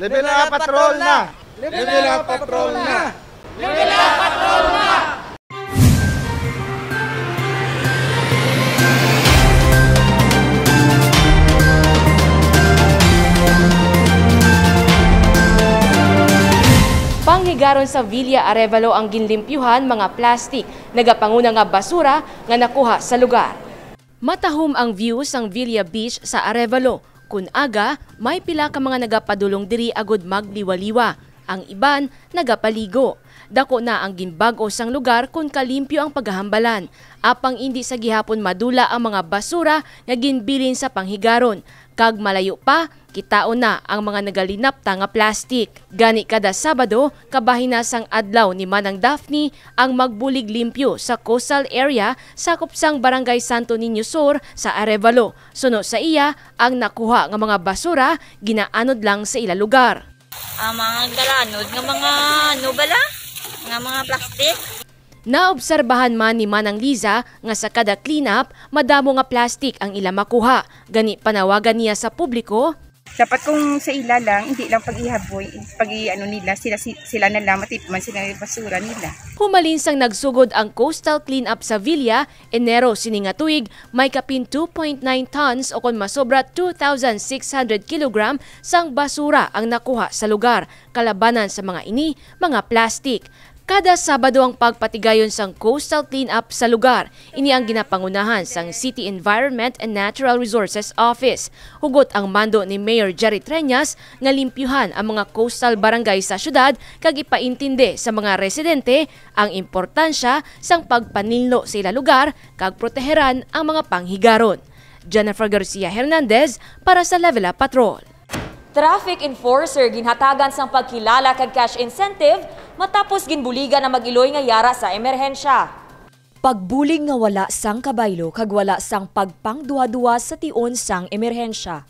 Level up patrol na! Level up patrol na! Level up patrol na! Panghigaron sa Villa Arevalo ang ginlimpyuhan mga plastik, nagapanguna nga basura nga nakuha sa lugar. Matahom ang views ang Villa Beach sa Arevalo Kun aga, may pila ka mga nagapadulong diri agod magliwaliwa. Ang iban, nagapaligo. Dako na ang ginbag-o sang lugar kung kalimpyo ang paghahambalan. Apang indi sa gihapon madula ang mga basura nga ginbilin sa panghigaron. Kag malayo pa, kitao na ang mga nagalinap tanga plastik. Gani kada Sabado, sang adlaw ni Manang Daphne ang magbulig limpyo sa coastal area sakop sang Barangay Santo Niño Sur sa Arevalo. Suno sa iya, ang nakuha nga mga basura ginaanod lang sa ila lugar. Ang mga galanod nga mga ano bala? nga mga plastik. Naobserbahan man ni Manang Liza nga sa kada cleanup, madamo nga plastik ang ila makuha. Gani panawagan niya sa publiko. Dapat kung sa ila lang, hindi lang pag-ihaboy, pag ano nila, sila, sila na lang matipman sila yung basura nila. Humalinsang nagsugod ang coastal cleanup sa Villa, Enero siningatuig, may kapin 2.9 tons o kon masobra 2,600 kg sang basura ang nakuha sa lugar, kalabanan sa mga ini, mga plastik. Kada Sabado ang pagpatigayon sang coastal cleanup sa lugar. Ini ang ginapangunahan sang City Environment and Natural Resources Office. Hugot ang mando ni Mayor Jerry Treñas nga limpyuhan ang mga coastal barangay sa syudad kag ipaintindi sa mga residente ang importansya sang pagpanilno sa ila lugar kag proteheran ang mga panghigaron. Jennifer Garcia Hernandez para sa Level Up Patrol. Traffic enforcer ginhatagan sang pagkilala kag cash incentive matapos ginbuligan ang mag-iloy nga yara sa emerhensya. Pagbuling nga wala sang kabaylo kag wala sang pagpangduwa-duwa sa tion sang emerhensya.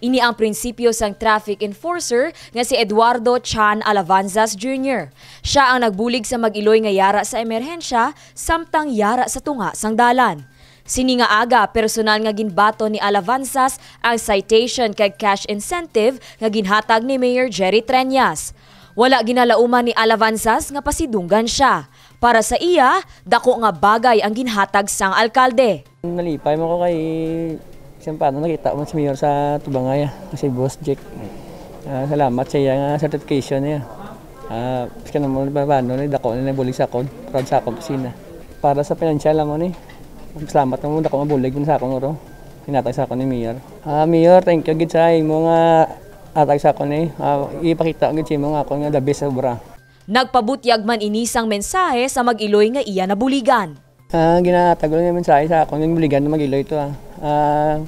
Ini ang prinsipyo sang traffic enforcer nga si Eduardo Chan Alavanzas Jr. Siya ang nagbulig sa mag-iloy nga yara sa emerhensya samtang yara sa tunga sang dalan. Sininga aga, personal nga ginbato ni Alavanzas ang citation kag cash incentive nga ginhatag ni Mayor Jerry Trenyas. Wala ginalauman ni Alavanzas nga pasidunggan siya. Para sa iya, dako nga bagay ang ginhatag sang alkalde. Nalipay mo ko kay siyang paano nakita mo si Mayor sa Tubangaya ah, kasi Boss Jack. Uh, ah, salamat sa iya nga certification niya. Ah, uh, kasi naman paano ni dako na nabulig sa kon, proud sa akong kusina. Para sa pinansyal mo ni, Salamat na muna ko mabulig sa akong oro. Hinatag sa ako ni Mayor. Uh, Mayor, thank you gid sa imo nga ah, atag sa ako ni. Uh, ipakita gid sa imo nga ako nga the best sobra. Nagpabutyag man inisang mensahe sa mag-iloy nga iya nabuligan. Ah, uh, ginatagol nga mensahe sa ako nga buligan na mag-iloy to ah. Uh,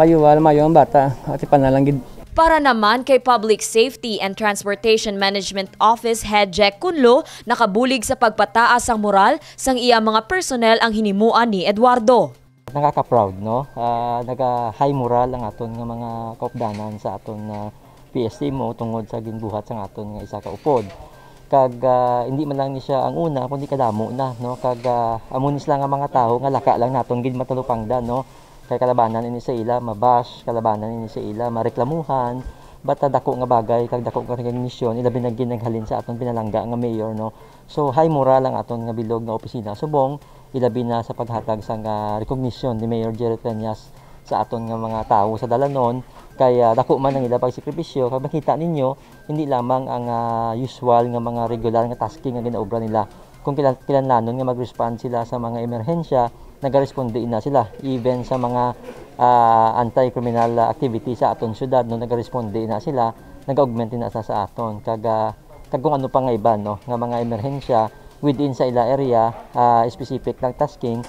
payuwal mayo ang bata at ipanalanggid para naman kay Public Safety and Transportation Management Office Head Jack Kunlo, nakabulig sa pagpataas ang moral sang iya mga personnel ang hinimuan ni Eduardo. Nakaka-proud, no? Uh, Naga-high moral ang aton nga mga kaupdanan sa aton na uh, PST mo tungod sa ginbuhat sa aton nga isa ka upod kag uh, hindi man lang ni siya ang una kundi kadamo na no kag uh, ah, amunis lang ang mga tao nga laka lang natong gid matalupangda no kay kalabanan ini sa ila mabash kalabanan ini sa ila mareklamuhan bata dako nga bagay kag dako nga recognition ilabi na ginaghalin sa aton pinalangga nga mayor no so high moral ang aton nga bilog nga opisina subong ilabi na sa paghatag sa nga recognition ni Mayor Jerry Peñas sa aton nga mga tawo sa dalanon kaya ah, dako man ang ila pagsakripisyo kag makita ninyo hindi lamang ang uh, usual nga mga regular nga tasking nga ginaobra nila kung kilan kilanlanon nga mag-respond sila sa mga emerhensya nagaresponde na sila even sa mga uh, anti-criminal activity sa aton syudad no nagaresponde na sila nag-augment na sa, sa aton kaga kag kung ano pa nga iba no nga mga emerhensya within sa ila area uh, specific ng tasking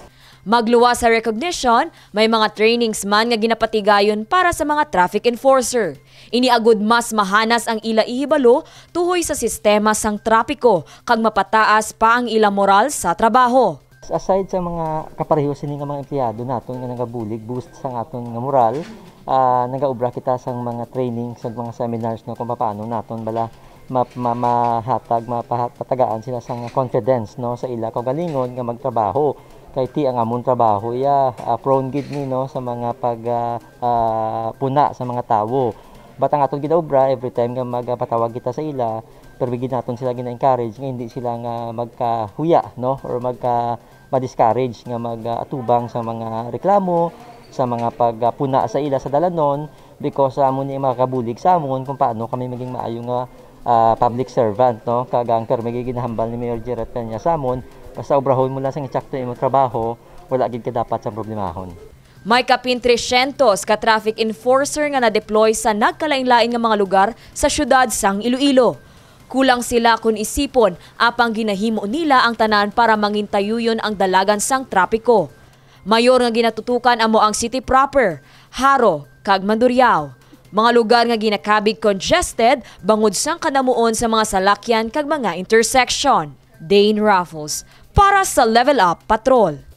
Magluwas sa recognition, may mga trainings man nga ginapatigayon para sa mga traffic enforcer. Iniagod mas mahanas ang ila ihibalo tuhoy sa sistema sang trapiko kag mapataas pa ang ila moral sa trabaho as aside sa mga kapareho sini nga mga empleyado naton nga nagabulig boost sa aton nga moral uh, nagaubra kita sa mga training sa mga seminars no kung paano naton bala map mamahatag mapatagaan sila sa confidence no sa ila galingon nga magtrabaho kay ti ang amon trabaho ya yeah, uh, prone gid ni no sa mga pag uh, uh, puna sa mga tawo bata nga aton gidobra every time nga magpatawag kita sa ila pero bigyan naton sila gina-encourage nga hindi sila nga magkahuya no or magka ma-discourage nga mag-atubang sa mga reklamo sa mga pagpuna sa ila sa dalanon because uh, ah, amo ni makabulig sa amon kung paano kami maging maayo nga uh, ah, public servant no kag ang term ni Mayor Gerard Peña sa amon basta obrahon mo lang sa ngitsakto imong trabaho wala gid ka dapat sa problemahon may kapin 300 ka traffic enforcer nga na-deploy sa nagkalain-lain nga mga lugar sa syudad sang Iloilo. Kulang sila kung isipon apang ginahimo nila ang tanan para mangintayuyon ang dalagan sang trapiko. Mayor nga ginatutukan amo ang city proper, Haro, kag Manduryaw. Mga lugar nga ginakabig congested bangod sang kanamuon sa mga salakyan kag mga intersection. Dane Raffles para sa Level Up Patrol.